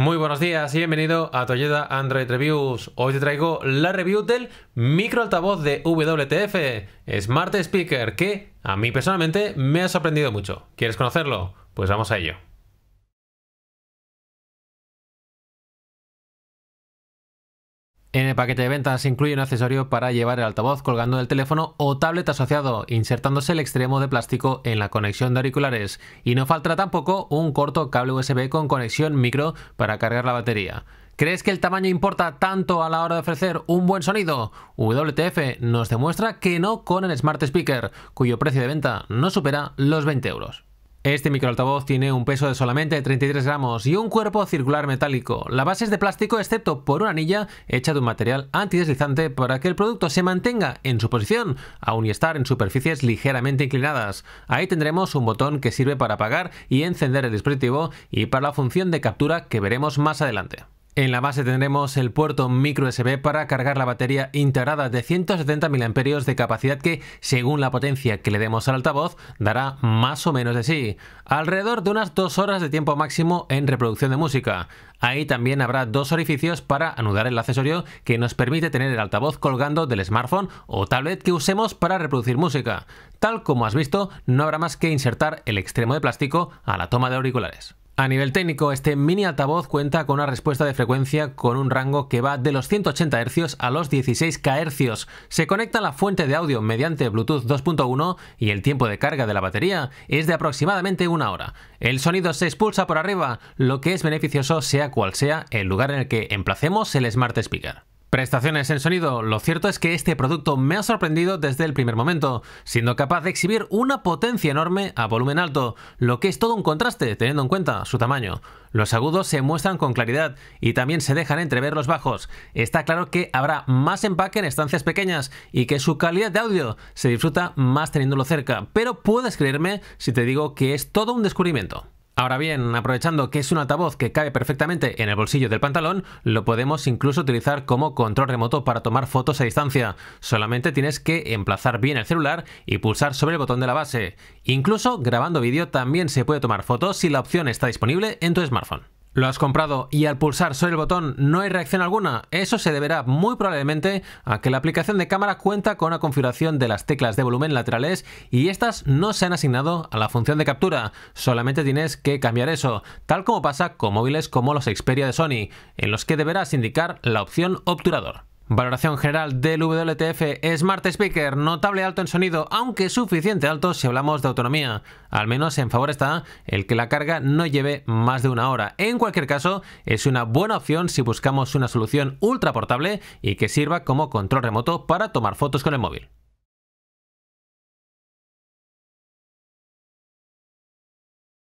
Muy buenos días y bienvenido a Toyota Android Reviews. Hoy te traigo la review del microaltavoz de WTF, Smart Speaker, que a mí personalmente me ha sorprendido mucho. ¿Quieres conocerlo? Pues vamos a ello. En el paquete de ventas se incluye un accesorio para llevar el altavoz colgando del teléfono o tablet asociado, insertándose el extremo de plástico en la conexión de auriculares. Y no falta tampoco un corto cable USB con conexión micro para cargar la batería. ¿Crees que el tamaño importa tanto a la hora de ofrecer un buen sonido? WTF nos demuestra que no con el Smart Speaker, cuyo precio de venta no supera los 20 euros. Este microaltavoz tiene un peso de solamente 33 gramos y un cuerpo circular metálico. La base es de plástico excepto por una anilla hecha de un material antideslizante para que el producto se mantenga en su posición, aun y estar en superficies ligeramente inclinadas. Ahí tendremos un botón que sirve para apagar y encender el dispositivo y para la función de captura que veremos más adelante. En la base tendremos el puerto micro USB para cargar la batería integrada de 170 mAh de capacidad que, según la potencia que le demos al altavoz, dará más o menos de sí, alrededor de unas 2 horas de tiempo máximo en reproducción de música. Ahí también habrá dos orificios para anudar el accesorio que nos permite tener el altavoz colgando del smartphone o tablet que usemos para reproducir música. Tal como has visto, no habrá más que insertar el extremo de plástico a la toma de auriculares. A nivel técnico, este mini altavoz cuenta con una respuesta de frecuencia con un rango que va de los 180 Hz a los 16 kHz. Se conecta a la fuente de audio mediante Bluetooth 2.1 y el tiempo de carga de la batería es de aproximadamente una hora. El sonido se expulsa por arriba, lo que es beneficioso sea cual sea el lugar en el que emplacemos el Smart Speaker. Prestaciones en sonido. Lo cierto es que este producto me ha sorprendido desde el primer momento, siendo capaz de exhibir una potencia enorme a volumen alto, lo que es todo un contraste teniendo en cuenta su tamaño. Los agudos se muestran con claridad y también se dejan entrever los bajos. Está claro que habrá más empaque en estancias pequeñas y que su calidad de audio se disfruta más teniéndolo cerca, pero puedes creerme si te digo que es todo un descubrimiento. Ahora bien, aprovechando que es un altavoz que cabe perfectamente en el bolsillo del pantalón, lo podemos incluso utilizar como control remoto para tomar fotos a distancia. Solamente tienes que emplazar bien el celular y pulsar sobre el botón de la base. Incluso grabando vídeo también se puede tomar fotos si la opción está disponible en tu smartphone lo has comprado y al pulsar sobre el botón no hay reacción alguna, eso se deberá muy probablemente a que la aplicación de cámara cuenta con una configuración de las teclas de volumen laterales y estas no se han asignado a la función de captura, solamente tienes que cambiar eso, tal como pasa con móviles como los Xperia de Sony, en los que deberás indicar la opción obturador. Valoración general del WTF Smart Speaker, notable alto en sonido, aunque suficiente alto si hablamos de autonomía. Al menos en favor está el que la carga no lleve más de una hora. En cualquier caso, es una buena opción si buscamos una solución ultra portable y que sirva como control remoto para tomar fotos con el móvil.